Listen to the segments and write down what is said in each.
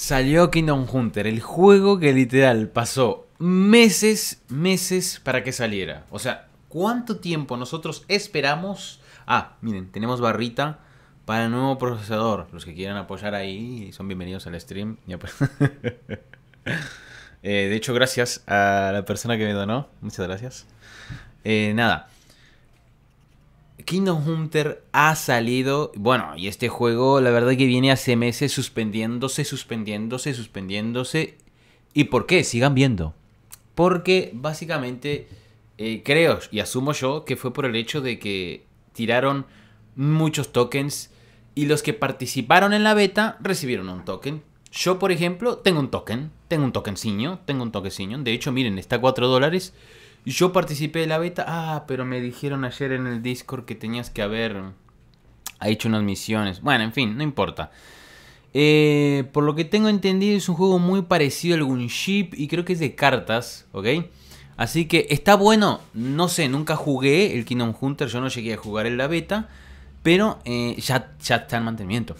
salió Kingdom Hunter, el juego que literal pasó meses, meses para que saliera. O sea, ¿cuánto tiempo nosotros esperamos? Ah, miren, tenemos barrita para el nuevo procesador. Los que quieran apoyar ahí son bienvenidos al stream. Pues. Eh, de hecho, gracias a la persona que me donó. Muchas gracias. Eh, nada. Kingdom Hunter ha salido, bueno, y este juego la verdad que viene hace meses suspendiéndose, suspendiéndose, suspendiéndose. ¿Y por qué? Sigan viendo. Porque básicamente eh, creo y asumo yo que fue por el hecho de que tiraron muchos tokens y los que participaron en la beta recibieron un token. Yo, por ejemplo, tengo un token, tengo un tokenciño, tengo un tokencino. De hecho, miren, está a 4 dólares. Yo participé de la beta. Ah, pero me dijeron ayer en el Discord que tenías que haber mm, hecho unas misiones. Bueno, en fin, no importa. Eh, por lo que tengo entendido es un juego muy parecido a algún ship y creo que es de cartas, ¿ok? Así que está bueno, no sé, nunca jugué el Kingdom Hunter, yo no llegué a jugar en la beta, pero eh, ya, ya está en mantenimiento.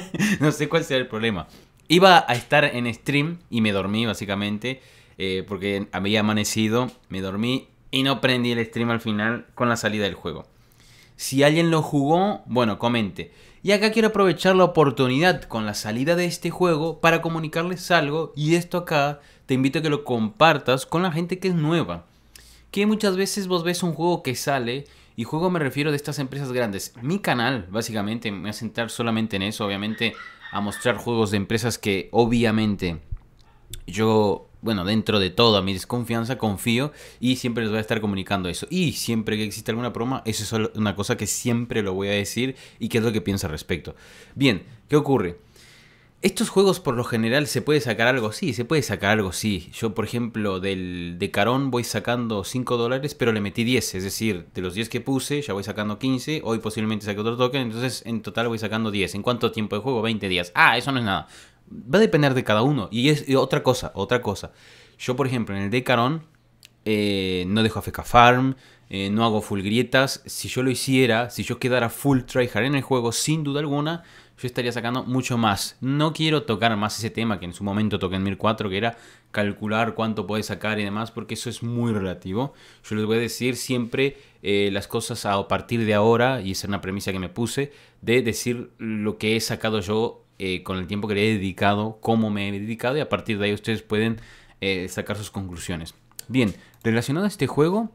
no sé cuál sea el problema. Iba a estar en stream y me dormí básicamente. Eh, porque había amanecido, me dormí y no prendí el stream al final con la salida del juego. Si alguien lo jugó, bueno, comente. Y acá quiero aprovechar la oportunidad con la salida de este juego para comunicarles algo y esto acá te invito a que lo compartas con la gente que es nueva. Que muchas veces vos ves un juego que sale y juego me refiero de estas empresas grandes. Mi canal, básicamente, me voy a centrar solamente en eso, obviamente, a mostrar juegos de empresas que obviamente yo bueno, dentro de toda mi desconfianza, confío y siempre les voy a estar comunicando eso. Y siempre que exista alguna broma, eso es una cosa que siempre lo voy a decir y qué es lo que piensa al respecto. Bien, ¿qué ocurre? Estos juegos por lo general se puede sacar algo, sí, se puede sacar algo, sí. Yo, por ejemplo, del de Carón voy sacando 5 dólares, pero le metí 10, es decir, de los 10 que puse ya voy sacando 15, hoy posiblemente saque otro token, entonces en total voy sacando 10. ¿En cuánto tiempo de juego? 20 días. Ah, eso no es nada. Va a depender de cada uno. Y es otra cosa, otra cosa. Yo, por ejemplo, en el Decaron eh, no dejo AFK Farm, eh, no hago full grietas. Si yo lo hiciera, si yo quedara full tryhard en el juego, sin duda alguna, yo estaría sacando mucho más. No quiero tocar más ese tema que en su momento toqué en 1004, que era calcular cuánto puede sacar y demás, porque eso es muy relativo. Yo les voy a decir siempre eh, las cosas a partir de ahora, y esa es una premisa que me puse, de decir lo que he sacado yo eh, con el tiempo que le he dedicado, cómo me he dedicado y a partir de ahí ustedes pueden eh, sacar sus conclusiones. Bien, relacionado a este juego,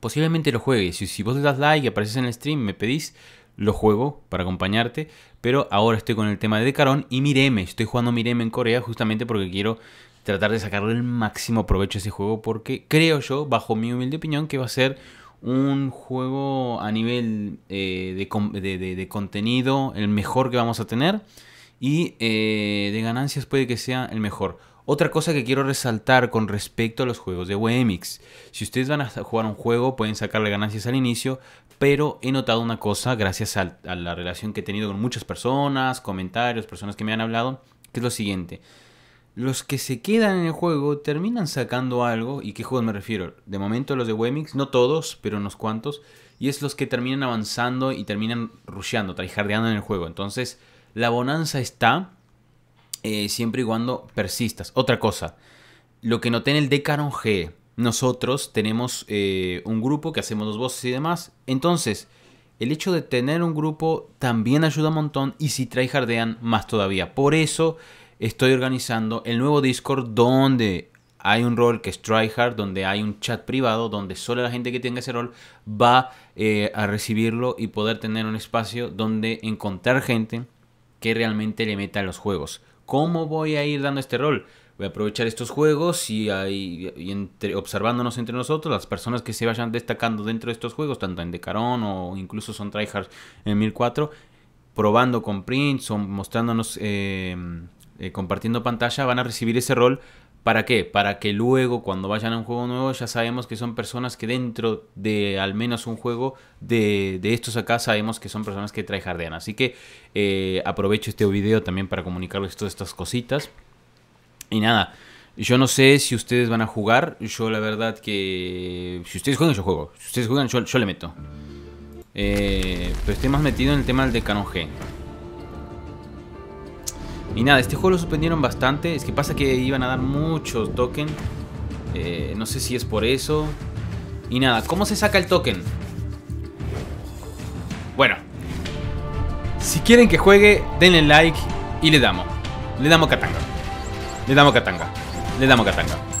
posiblemente lo juegue. Si, si vos le das like y apareces en el stream, me pedís, lo juego para acompañarte. Pero ahora estoy con el tema de Decarón y Mireme. Estoy jugando Mireme en Corea justamente porque quiero tratar de sacarle el máximo provecho a ese juego porque creo yo, bajo mi humilde opinión, que va a ser un juego a nivel eh, de, contenido el mejor que vamos a tener y eh, de ganancias puede que sea el mejor. Otra cosa que quiero resaltar con respecto a los juegos de Wemix. Si ustedes van a jugar un juego, pueden sacarle ganancias al inicio, pero he notado una cosa, gracias a la relación que he tenido con muchas personas, comentarios, personas que me han hablado, que es lo siguiente los que se quedan en el juego terminan sacando algo, y qué juegos me refiero, de momento los de Wemix, no todos, pero unos cuantos, y es los que terminan avanzando y terminan rusheando, Traijardeando en el juego. Entonces, la bonanza está eh, siempre y cuando persistas. Otra cosa, lo que noté en el Decaron G, nosotros tenemos eh, un grupo que hacemos dos voces y demás. Entonces, el hecho de tener un grupo también ayuda un montón y si traijardean... más todavía. Por eso estoy organizando el nuevo Discord donde hay un rol que es tryhard, donde hay un chat privado, donde solo la gente que tenga ese rol va eh, a recibirlo y poder tener un espacio donde encontrar gente que realmente le meta a los juegos. ¿Cómo voy a ir dando este rol? Voy a aprovechar estos juegos y, y entre, observándonos entre nosotros, las personas que se vayan destacando dentro de estos juegos, tanto en Decarón o incluso son tryhards en 1004, probando con Prince o mostrándonos... Eh, eh, compartiendo pantalla van a recibir ese rol. ¿Para qué? Para que luego cuando vayan a un juego nuevo ya sabemos que son personas que dentro de al menos un juego de, estos acá sabemos que son personas que trae Jardines Así que eh, aprovecho este video también para comunicarles todas estas cositas. Y nada, yo no sé si ustedes van a jugar. Yo la verdad que... Si ustedes juegan, yo juego. Si ustedes juegan, yo, le meto. Eh, pero estoy más metido en el tema del de Canon G. Y nada, este juego lo suspendieron bastante. Es que pasa que iban a dar muchos tokens. Eh, no sé si es por eso. Y nada, ¿cómo se saca el token? Bueno. Si quieren que juegue, denle like y le damos. Le damos katanga. Le damos katanga. Le damos katanga.